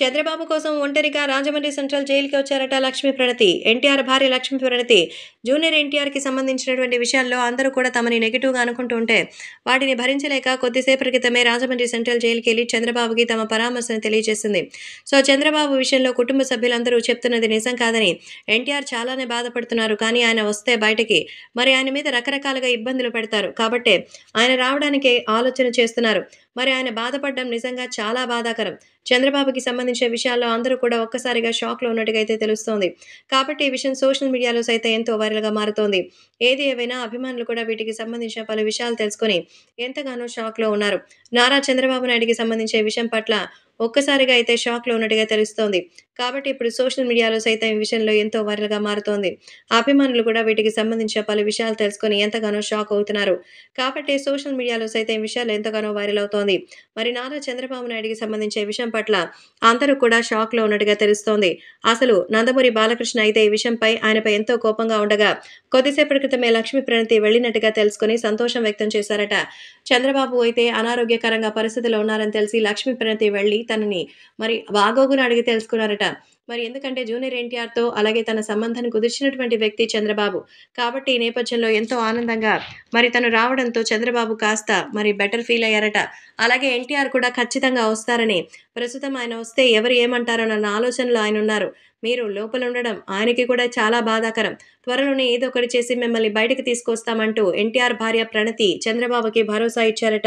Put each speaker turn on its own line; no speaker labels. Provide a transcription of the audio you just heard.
చంద్రబాబు కోసం ఒంటరిగా రాజమండ్రి సెంట్రల్ జైలుకి వచ్చారట లక్ష్మీ ప్రణతి ఎన్టీఆర్ భార్య లక్ష్మీ ప్రణతి జూనియర్ ఎన్టీఆర్కి సంబంధించినటువంటి విషయాల్లో అందరూ కూడా తమని నెగిటివ్గా అనుకుంటుంటే వాటిని భరించలేక కొద్దిసేపటి క్రితమే రాజమండ్రి సెంట్రల్ జైలుకి వెళ్లి చంద్రబాబుకి తమ పరామర్శను తెలియజేసింది సో చంద్రబాబు విషయంలో కుటుంబ సభ్యులందరూ చెప్తున్నది నిజం కాదని ఎన్టీఆర్ చాలానే బాధపడుతున్నారు కానీ ఆయన వస్తే బయటకి మరి ఆయన మీద రకరకాలుగా ఇబ్బందులు పెడతారు కాబట్టే ఆయన రావడానికి ఆలోచన చేస్తున్నారు మరి ఆయన బాధపడడం నిజంగా చాలా బాధాకరం చంద్రబాబుకి సంబంధించిన విషయాల్లో అందరూ కూడా ఒక్కసారిగా షాక్లో ఉన్నట్టుగా అయితే తెలుస్తోంది కాబట్టి ఈ విషయం సోషల్ మీడియాలో సైతం ఎంతో గా మారుతోంది ఏది ఏవైనా అభిమానులు కూడా వీటికి సంబంధించిన పలు విషయాలు తెలుసుకుని ఎంతగానో షాక్లో ఉన్నారు నారా చంద్రబాబు నాయుడికి సంబంధించిన విషయం పట్ల ఒక్కసారిగా అయితే షాక్ లో ఉన్నట్టుగా తెలుస్తోంది కాబట్టి ఇప్పుడు సోషల్ మీడియాలో సైతం ఈ విషయంలో ఎంతో గా మారుతోంది అభిమానులు కూడా వీటికి సంబంధించిన పలు విషయాలు తెలుసుకొని ఎంతగానో షాక్ అవుతున్నారు కాబట్టి సోషల్ మీడియాలో సైతం ఈ విషయాలు ఎంతగానో వైరల్ అవుతోంది మరి నారా చంద్రబాబు నాయుడికి సంబంధించిన విషయం పట్ల అందరూ కూడా షాక్ లో ఉన్నట్టుగా తెలుస్తోంది అసలు నందమూరి బాలకృష్ణ అయితే ఈ విషయంపై ఆయనపై ఎంతో కోపంగా ఉండగా కొద్దిసేపటి క్రితమే లక్ష్మీ ప్రణతి వెళ్ళినట్టుగా తెలుసుకుని సంతోషం వ్యక్తం చేశారట చంద్రబాబు అయితే అనారోగ్యకరంగా పరిస్థితిలో ఉన్నారని తెలిసి లక్ష్మీ ప్రణతి వెళ్ళి తనని మరి బాగోగుని అడిగి తెలుసుకున్నారట మరి ఎందుకంటే జూనియర్ ఎన్టీఆర్తో అలాగే తన సంబంధాన్ని కుదిర్చినటువంటి వ్యక్తి చంద్రబాబు కాబట్టి ఈ నేపథ్యంలో ఎంతో ఆనందంగా మరి తను రావడంతో చంద్రబాబు కాస్త మరి బెటర్ ఫీల్ అయ్యారట అలాగే ఎన్టీఆర్ కూడా ఖచ్చితంగా వస్తారని ప్రస్తుతం ఆయన వస్తే ఎవరు ఏమంటారన్న ఆలోచనలు ఆయన ఉన్నారు మీరు లోపల ఉండడం ఆయనకి కూడా చాలా బాధాకరం త్వరలోనే ఏదో ఒకటి చేసి మిమ్మల్ని బయటకు తీసుకొస్తామంటూ ఎన్టీఆర్ భార్య ప్రణతి చంద్రబాబుకి భరోసా ఇచ్చారట